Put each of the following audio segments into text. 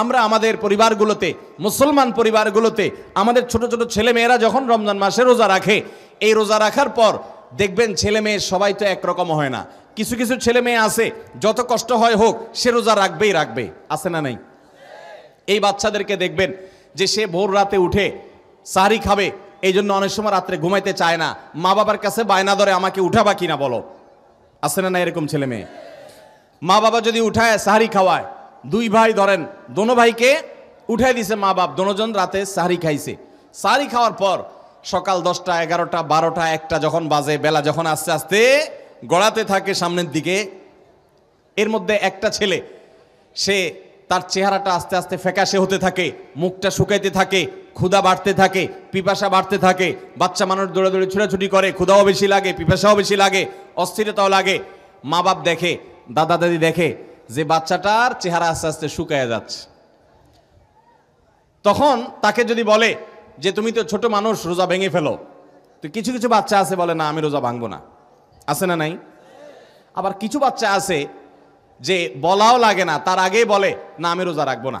আমরা আমাদের পরিবারগুলোতে মুসলমান পরিবারগুলোতে আমাদের ছোট ছোট ছেলে মেয়েরা যখন রমজান মাসে রোজা রাখে এই রোজা রাখার পর দেখবেন ছেলে মেয়ে সবাই তো একরকম হয় না কিছু কিছু ছেলে মেয়ে আছে যত কষ্ট হয় হোক সে রোজা রাখবেই রাখবে আছে না নাই এই বাচ্চাদেরকে দেখবেন যে সে ভোর রাতে উঠে সারি খাবে এই জন্য অনেক সময় রাত্রে ঘুমাইতে চায় না মা বাবার কাছে বায়না ধরে আমাকে উঠাবা কিনা বলো আছে না না এরকম ছেলে মেয়ে মা বাবা যদি উঠায় সাহারি খাওয়ায় দুই ভাই ধরেন দোনো ভাইকে উঠাই দিছে মা বাপ দোনোজন রাতে সাহারি খাইছে সাহারি খাওয়ার পর সকাল দশটা এগারোটা বারোটা একটা যখন বাজে বেলা যখন আস্তে আস্তে গড়াতে থাকে সামনের দিকে এর মধ্যে একটা ছেলে সে তার চেহারাটা আস্তে আস্তে ফ্যাকাশে হতে থাকে মুখটা শুকাইতে থাকে ক্ষুদা বাড়তে থাকে পিপাসা বাড়তে থাকে বাচ্চা মানুষ দৌড়াদৌড়ি ছুটাছুটি করে ক্ষুদাও বেশি লাগে পিপাসাও বেশি লাগে অস্থিরতাও লাগে মা বাপ দেখে দাদা দাদি দেখে যে বাচ্চাটার চেহারা আস্তে আস্তে শুকায় যাচ্ছে তখন তাকে যদি বলে যে তুমি তো ছোট মানুষ রোজা ভেঙে ফেলো তো কিছু কিছু বাচ্চা আছে বলে না আমি রোজা ভাঙবো না আছে না নাই আবার কিছু বাচ্চা আছে যে বলাও লাগে না তার আগেই বলে না আমি রোজা রাখবো না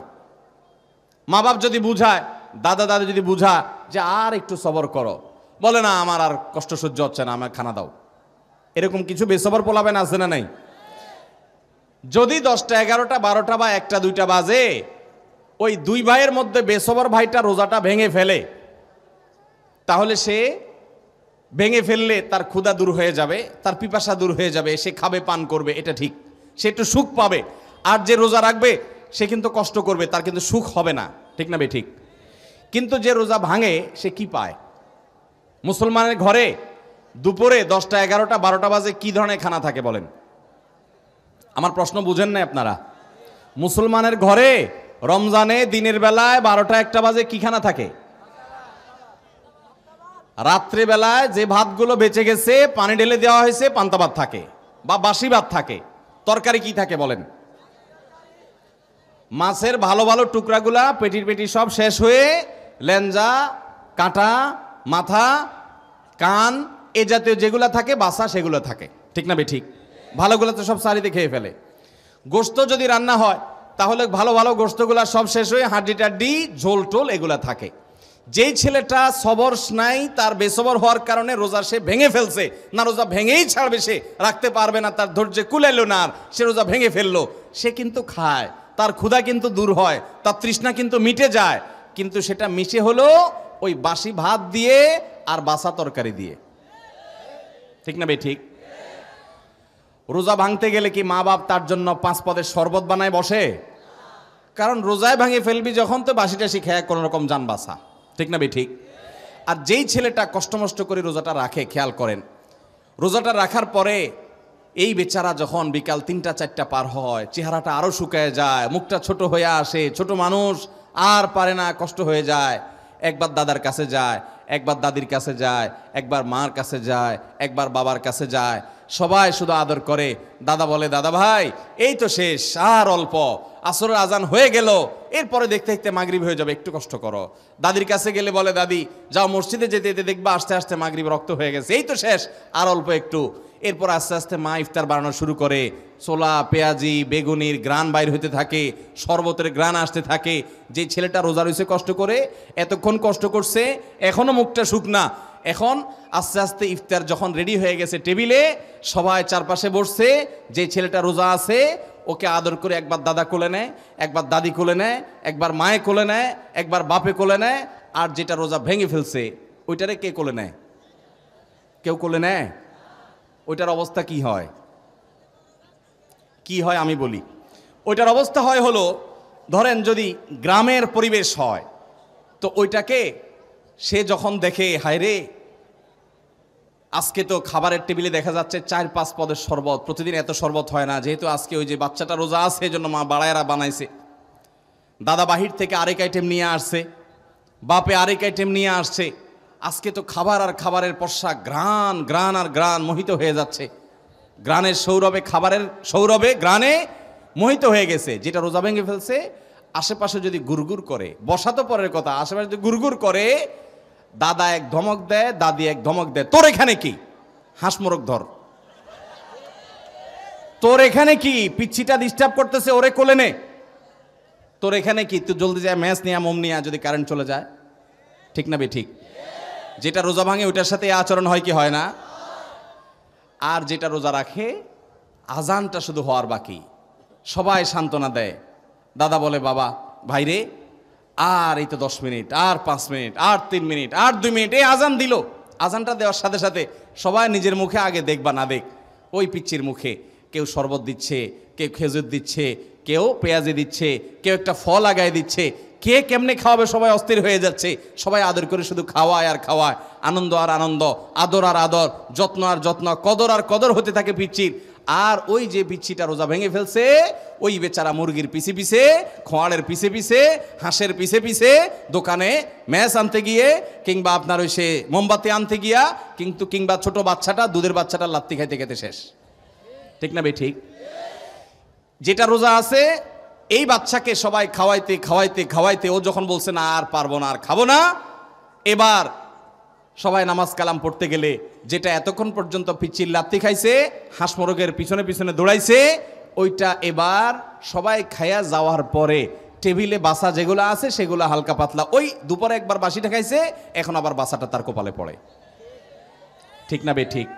মা বাপ যদি বুঝায় দাদা দাদা যদি বুঝা যে আর একটু সবর করো বলে না আমার আর কষ্ট সহ্য হচ্ছে না আমার খানা দাও এরকম কিছু বেসবর পোলাবেন আছে না নাই যদি দশটা এগারোটা বারোটা বা একটা দুইটা বাজে ওই দুই ভাইয়ের মধ্যে বেসবর ভাইটা রোজাটা ভেঙে ফেলে তাহলে সে ভেঙে ফেললে তার ক্ষুধা দূর হয়ে যাবে তার পিপাসা দূর হয়ে যাবে সে খাবে পান করবে এটা ঠিক সে একটু সুখ পাবে আর যে রোজা রাখবে সে কিন্তু কষ্ট করবে তার কিন্তু সুখ হবে না ঠিক না বে ঠিক কিন্তু যে রোজা ভাঙে সে কি পায় মুসলমানের ঘরে দুপুরে দশটা এগারোটা বারোটা বাজে কি ধরনের খানা থাকে বলেন আমার প্রশ্ন বুঝেন না আপনারা মুসলমানের ঘরে রমজানে দিনের বেলায় বারোটা একটা বাজে কিখানা থাকে রাত্রেবেলায় যে ভাতগুলো বেঁচে গেছে পানি ঢেলে দেওয়া হয়েছে পান্তা ভাত থাকে বা বাসি ভাত থাকে তরকারি কি থাকে বলেন মাছের ভালো ভালো টুকরাগুলা পেটির পেটি সব শেষ হয়ে লেঞ্জা কাঁটা মাথা কান এ জাতীয় যেগুলো থাকে বাসা সেগুলো থাকে ঠিক না বে ঠিক ভালোগুলো তো সব সারিতে খেয়ে ফেলে গোস্ত যদি রান্না হয় তাহলে ভালো ভালো গোস্তগুলো সব শেষ হয়ে হাড্ডি টাড্ডি ঝোল টোল এগুলা থাকে যেই ছেলেটা সবর নাই তার বেসবর হওয়ার কারণে রোজা সে ভেঙে ফেলছে না রোজা ভেঙেই ছাড়বে সে রাখতে পারবে না তার ধৈর্য কুলাইলো না আর সে রোজা ভেঙে ফেললো সে কিন্তু খায় তার ক্ষুধা কিন্তু দূর হয় তার তৃষ্ণা কিন্তু মিটে যায় কিন্তু সেটা মিশে হলো ওই বাসি ভাত দিয়ে আর বাসা তরকারি দিয়ে ঠিক না ভাই ঠিক রোজা ভাঙতে গেলে কি মা বাপ তার জন্য পাঁচ পদের শরবত বানায় বসে কারণ রোজায় ভাঙে ফেলবি যখন তো টাসি শিখায় কোনো রকম যান বাসা ঠিক না বে ঠিক আর যেই ছেলেটা কষ্টমষ্ট করে রোজাটা রাখে খেয়াল করেন রোজাটা রাখার পরে এই বেচারা যখন বিকাল তিনটা চারটা পার হয় চেহারাটা আরও শুকায় যায় মুখটা ছোট হয়ে আসে ছোট মানুষ আর পারে না কষ্ট হয়ে যায় একবার দাদার কাছে যায় একবার দাদির কাছে যায় একবার মার কাছে যায় একবার বাবার কাছে যায় সবাই শুধু আদর করে দাদা বলে দাদা ভাই এই তো শেষ আর অল্প আসরের আজান হয়ে গেল এরপরে দেখতে দেখতে মাগরীব হয়ে যাবে একটু কষ্ট করো দাদির কাছে গেলে বলে দাদি যাও মসজিদে যেতে যেতে দেখবা আস্তে আস্তে মাগরীব রক্ত হয়ে গেছে এই তো শেষ আর অল্প একটু এরপর আস্তে আস্তে মা ইফতার বানানো শুরু করে ছোলা পেঁয়াজি বেগুনির গ্রান বাইর হইতে থাকে শরবতের গ্রান আসতে থাকে যে ছেলেটা রোজা রয়েছে কষ্ট করে এতক্ষণ কষ্ট করছে এখনও মুখটা শুকনা এখন আস্তে আস্তে ইফতার যখন রেডি হয়ে গেছে টেবিলে সবাই চারপাশে বসছে যে ছেলেটা রোজা আছে ওকে আদর করে একবার দাদা কোলে নেয় একবার দাদি কোলে নেয় একবার মায়ে কোলে নেয় একবার বাপে কোলে নেয় আর যেটা রোজা ভেঙে ফেলছে ওইটারে কে কোলে নেয় কেউ কোলে নেয় ওইটার অবস্থা কি হয় কি হয় আমি বলি ওইটার অবস্থা হয় হলো ধরেন যদি গ্রামের পরিবেশ হয় তো ওইটাকে সে যখন দেখে হায় রে আজকে তো খাবারের টেবিলে দেখা যাচ্ছে চার পাঁচ পদের শরবত প্রতিদিন এত শরবত হয় না যেহেতু আজকে ওই যে বাচ্চাটা রোজা আছে জন্য মা বাড়ায়রা বানাইছে দাদা বাহির থেকে আরেক আইটেম নিয়ে আসছে বাপে আরেক আইটেম নিয়ে আসছে আজকে তো খাবার আর খাবারের পশা গ্রান গ্রান আর গ্রান মোহিত হয়ে যাচ্ছে গ্রানের সৌরভে খাবারের সৌরভে গ্রানে মোহিত হয়ে গেছে যেটা রোজা ভেঙে ফেলছে আশেপাশে যদি গুরগুর করে বসাতো তো পরের কথা আশেপাশে যদি গুরগুর করে দাদা এক ধমক দেয় দাদি এক ধমক দেয় তোর এখানে কি হাঁস ধর তোর এখানে কি পিচ্ছিটা ডিস্টার্ব করতেছে ওরে কোলে নে তোর এখানে কি তুই জলদি যায় ম্যাচ নিয়ে মোম নিয়ে যদি কারেন্ট চলে যায় ঠিক না বে ঠিক যেটা রোজা ভাঙে ওইটার সাথে আচরণ হয় কি হয় না আর যেটা রোজা রাখে আজানটা শুধু হওয়ার বাকি সবাই সান্ত্বনা দেয় দাদা বলে বাবা ভাইরে আর এই তো দশ মিনিট আর পাঁচ মিনিট আর তিন মিনিট আর দুই মিনিট এই আজান দিল আজানটা দেওয়ার সাথে সাথে সবাই নিজের মুখে আগে দেখবা না দেখ ওই পিচ্ছির মুখে কেউ শরবত দিচ্ছে কেউ খেজুর দিচ্ছে কেউ পেঁয়াজি দিচ্ছে কেউ একটা ফল আগায় দিচ্ছে কে কেমনে খাওয়াবে সবাই অস্থির হয়ে যাচ্ছে সবাই আদর করে শুধু খাওয়ায় আর খাওয়ায় আনন্দ আর আনন্দ আদর আর আদর যত্ন আর যত্ন কদর আর কদর হতে থাকে পিচ্ছির আর ওই যে পিচ্ছিটা রোজা ভেঙে ফেলছে ওই বেচারা মুরগির পিছে পিছে খোঁয়াড়ের পিছে পিছে হাঁসের পিছে পিছে দোকানে ম্যাচ আনতে গিয়ে কিংবা আপনার ওই সে মোমবাতি আনতে গিয়া কিন্তু কিংবা ছোট বাচ্চাটা দুধের বাচ্চাটা লাত্তি খাইতে খেতে শেষ ঠিক না বে ঠিক যেটা রোজা আছে এই বাচ্চাকে সবাই খাওয়াইতে খাওয়াইতে খাওয়াইতে ও যখন বলছে না আর পারবো না আর খাবো না এবার সবাই নামাজ কালাম পড়তে গেলে যেটা এতক্ষণ পর্যন্ত পিচির লাত্তি খাইছে হাঁস মোরগের পিছনে পিছনে দৌড়াইছে ওইটা এবার সবাই খায়া যাওয়ার পরে টেবিলে বাসা যেগুলো আছে সেগুলো হালকা পাতলা ওই দুপুরে একবার বাসিটা খাইছে এখন আবার বাসাটা তার কপালে পড়ে ঠিক না বে ঠিক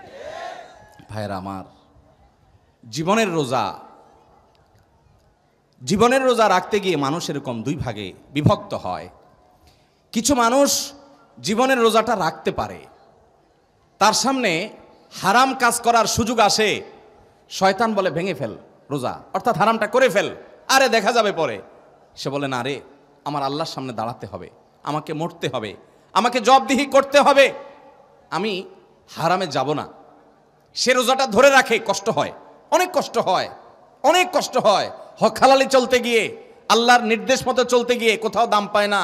ভাইয়ের আমার জীবনের রোজা জীবনের রোজা রাখতে গিয়ে মানুষ এরকম দুই ভাগে বিভক্ত হয় কিছু মানুষ জীবনের রোজাটা রাখতে পারে তার সামনে হারাম কাজ করার সুযোগ আসে শয়তান বলে ভেঙে ফেল রোজা অর্থাৎ হারামটা করে ফেল আরে দেখা যাবে পরে সে বলে না রে আমার আল্লাহর সামনে দাঁড়াতে হবে আমাকে মরতে হবে আমাকে জবদিহি করতে হবে আমি হারামে যাব না সে রোজাটা ধরে রাখে কষ্ট হয় অনেক কষ্ট হয় অনেক কষ্ট হয় হকালালি চলতে গিয়ে আল্লাহর নির্দেশ মতো চলতে গিয়ে কোথাও দাম পায় না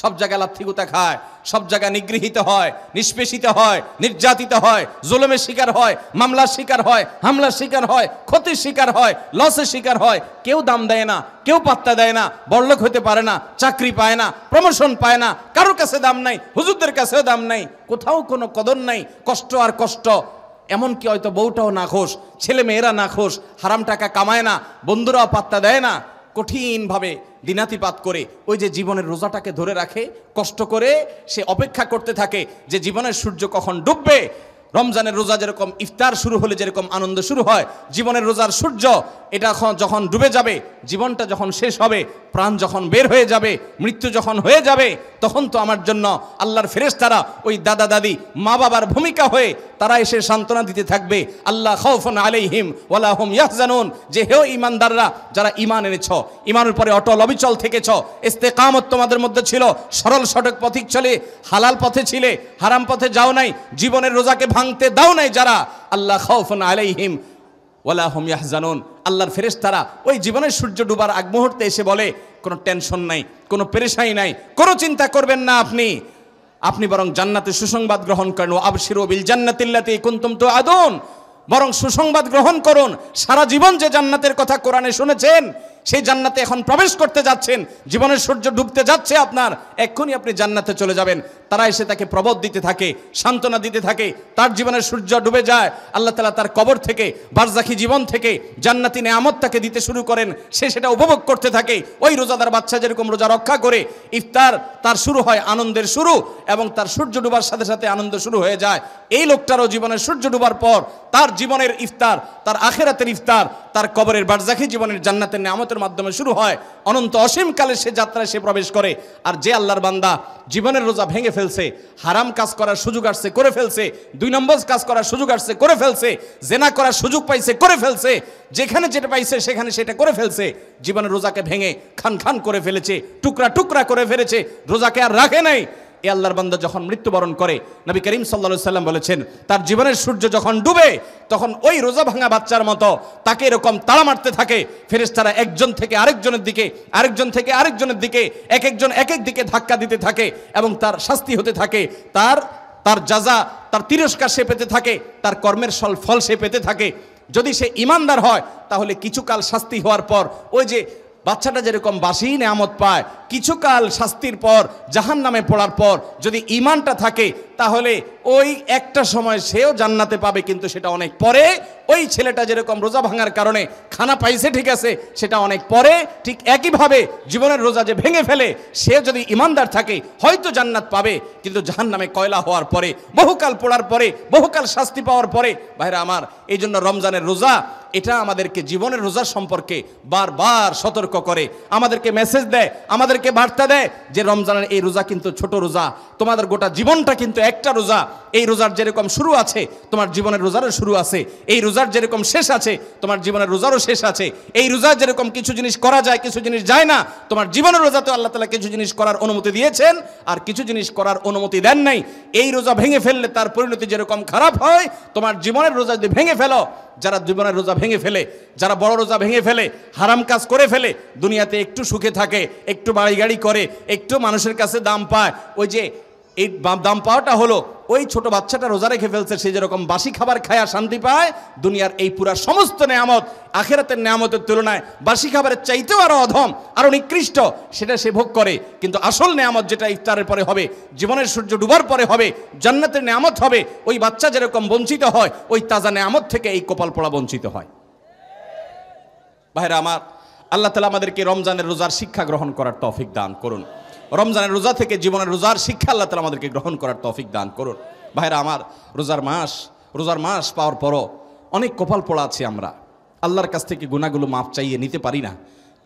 সব জায়গায় লাথিগুতা খায় সব জায়গায় নিগৃহীত হয় নিষ্পেষিত হয় নির্যাতিত হয় জুলমের শিকার হয় মামলার শিকার হয় হামলার শিকার হয় ক্ষতির শিকার হয় লসের শিকার হয় কেউ দাম দেয় না কেউ পাত্তা দেয় না বড়লোক হতে পারে না চাকরি পায় না প্রমোশন পায় না কারোর কাছে দাম নাই হুজুরদের কাছেও দাম নাই কোথাও কোনো কদর নাই কষ্ট আর কষ্ট এমনকি হয়তো বউটাও না খোশ ছেলে মেয়েরা না খোশ হারাম টাকা কামায় না বন্ধুরাও পাত্তা দেয় না কঠিনভাবে দিনাতিপাত করে ওই যে জীবনের রোজাটাকে ধরে রাখে কষ্ট করে সে অপেক্ষা করতে থাকে যে জীবনের সূর্য কখন ডুববে রমজানের রোজা যেরকম ইফতার শুরু হলে যেরকম আনন্দ শুরু হয় জীবনের রোজার সূর্য এটা যখন ডুবে যাবে জীবনটা যখন শেষ হবে প্রাণ যখন বের হয়ে যাবে মৃত্যু যখন হয়ে যাবে তখন তো আমার জন্য আল্লাহর ফেরেশতারা ওই দাদা দাদি মা বাবার ভূমিকা হয়ে তারা এসে সান্ত্বনা দিতে থাকবে আল্লাহ খৌফন আলাইহিম ওয়ালাহম ইয়াহজানুন যে হেও ইমানদাররা যারা ইমান এনেছ ইমানের পরে অটল অবিচল থেকেছ ইস্তেকামত তোমাদের মধ্যে ছিল সরল সঠিক পথিক চলে হালাল পথে ছিলে হারাম পথে যাও নাই জীবনের রোজাকে ভাঙতে দাও নাই যারা আল্লাহ খৌফন আলাইহিম ওয়ালাহম ইয়াহজানুন আল্লাহর ফেরেস্তারা ওই জীবনের সূর্য ডুবার আগ মুহূর্তে এসে বলে কোনো টেনশন নাই কোনো পেরেশাই নাই কোনো চিন্তা করবেন না আপনি আপনি বরং জান্নাতে সুসংবাদ গ্রহণ করেন ও আবশির বিল জান্নাতিল্লাতে কুন্তুম তো আদন বরং সুসংবাদ গ্রহণ করুন সারা জীবন যে জান্নাতের কথা কোরআনে শুনেছেন সেই জান্নাতে এখন প্রবেশ করতে যাচ্ছেন জীবনের সূর্য ডুবতে যাচ্ছে আপনার এক্ষুনি আপনি জান্নাতে চলে যাবেন তারা এসে তাকে প্রবোধ দিতে থাকে সান্ত্বনা দিতে থাকে তার জীবনের সূর্য ডুবে যায় আল্লাহ তালা তার কবর থেকে বারজাখি জীবন থেকে জান্নাতি নেয়ামত তাকে দিতে শুরু করেন সে সেটা উপভোগ করতে থাকে ওই রোজাদার বাচ্চা যেরকম রোজা রক্ষা করে ইফতার তার শুরু হয় আনন্দের শুরু এবং তার সূর্য ডুবার সাথে সাথে আনন্দ শুরু হয়ে যায় এই লোকটারও জীবনের সূর্য ডুবার পর তার জীবনের ইফতার তার আখেরাতের ইফতার তার কবরের বারজাখি জীবনের জান্নাতের নামতের মাধ্যমে শুরু হয় অনন্ত অসীমকালে সে যাত্রায় সে প্রবেশ করে আর যে আল্লাহর বান্দা জীবনের রোজা ভেঙে ফেলছে হারাম কাজ করার সুযোগ আসছে করে ফেলছে দুই নম্বর কাজ করার সুযোগ আসছে করে ফেলছে জেনা করার সুযোগ পাইছে করে ফেলছে যেখানে যেটা পাইছে সেখানে সেটা করে ফেলছে জীবনের রোজাকে ভেঙে খান খান করে ফেলেছে টুকরা টুকরা করে ফেলেছে রোজাকে আর রাখে নাই এ আল্লাহর বান্দা যখন মৃত্যুবরণ করে নবী করিম সাল্লা সাল্লাম বলেছেন তার জীবনের সূর্য যখন ডুবে তখন ওই রোজা ভাঙা বাচ্চার মতো তাকে এরকম তাড়া মারতে থাকে ফেরেস্তারা একজন থেকে আরেকজনের দিকে আরেকজন থেকে আরেকজনের দিকে এক একজন এক এক দিকে ধাক্কা দিতে থাকে এবং তার শাস্তি হতে থাকে তার তার যাজা তার তিরস্কার সে পেতে থাকে তার কর্মের ফল সে পেতে থাকে যদি সে ইমানদার হয় তাহলে কিছুকাল শাস্তি হওয়ার পর ওই যে বাচ্চাটা যেরকম বাসি নেয়ামত পায় কিছুকাল শাস্তির পর জাহান নামে পড়ার পর যদি ইমানটা থাকে তাহলে ওই একটা সময় সেও জান্নাতে পাবে কিন্তু সেটা অনেক পরে ওই ছেলেটা যেরকম রোজা ভাঙার কারণে খানা পাইছে ঠিক আছে সেটা অনেক পরে ঠিক একইভাবে জীবনের রোজা যে ভেঙে ফেলে সে যদি ইমানদার থাকে হয়তো জান্নাত পাবে কিন্তু জাহান নামে কয়লা হওয়ার পরে বহুকাল পড়ার পরে বহুকাল শাস্তি পাওয়ার পরে ভাইরা আমার এই জন্য রমজানের রোজা এটা আমাদেরকে জীবনের রোজা সম্পর্কে বারবার সতর্ক করে আমাদেরকে মেসেজ দেয় আমাদেরকে বার্তা দেয় যে রমজানের এই রোজা কিন্তু ছোট রোজা তোমাদের গোটা জীবনটা কিন্তু একটা রোজা এই রোজার যেরকম শুরু আছে তোমার জীবনের রোজারও শুরু আছে এই রোজার যেরকম শেষ আছে তোমার জীবনের রোজারও শেষ আছে এই রোজা যেরকম কিছু জিনিস করা যায় কিছু জিনিস যায় না তোমার জীবনের রোজাতে আল্লাহ তালা কিছু জিনিস করার অনুমতি দিয়েছেন আর কিছু জিনিস করার অনুমতি দেন নাই এই রোজা ভেঙে ফেললে তার পরিণতি যেরকম খারাপ হয় তোমার জীবনের রোজা যদি ভেঙে ফেলো যারা জীবনের রোজা ভেঙে ফেলে যারা বড় রোজা ভেঙে ফেলে হারাম কাজ করে ফেলে দুনিয়াতে একটু সুখে থাকে একটু বাড়ি গাড়ি করে একটু মানুষের কাছে দাম পায় ওই যে এই দাম পাওয়াটা হলো ওই ছোট বাচ্চাটা রোজা রেখে ফেলছে সে যেরকম বাসি খাবার খায়া শান্তি পায় দুনিয়ার এই পুরা সমস্ত নেয়ামত আখেরাতের নেয়ামতের তুলনায় বাসি খাবারের চাইতেও আরও অধম আরও নিকৃষ্ট সেটা সে ভোগ করে কিন্তু আসল নেয়ামত যেটা ইফতারের পরে হবে জীবনের সূর্য ডুবার পরে হবে জান্নাতের নেয়ামত হবে ওই বাচ্চা যেরকম বঞ্চিত হয় ওই তাজা নেয়ামত থেকে এই কপাল পোড়া বঞ্চিত হয় ভাইরা আমার আল্লাহ তালা আমাদেরকে রমজানের রোজার শিক্ষা গ্রহণ করার টফিক দান করুন রমজানের রোজা থেকে জীবনের রোজার শিক্ষা আল্লাহ তালা আমাদেরকে গ্রহণ করার তফিক দান করুন ভাইরা আমার রোজার মাস রোজার মাস পাওয়ার পরও অনেক কপাল পড়া আছি আমরা আল্লাহর কাছ থেকে গুণাগুলো মাপ চাইয়ে নিতে পারি না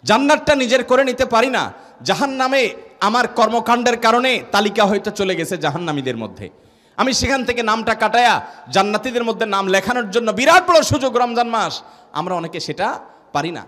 জান্নাতটা নিজের করে নিতে পারি না জাহান নামে আমার কর্মকাণ্ডের কারণে তালিকা হয়তো চলে গেছে জাহান্নামীদের মধ্যে আমি সেখান থেকে নামটা কাটায়া জান্নাতিদের মধ্যে নাম লেখানোর জন্য বিরাট বড় সুযোগ রমজান মাস আমরা অনেকে সেটা পারি না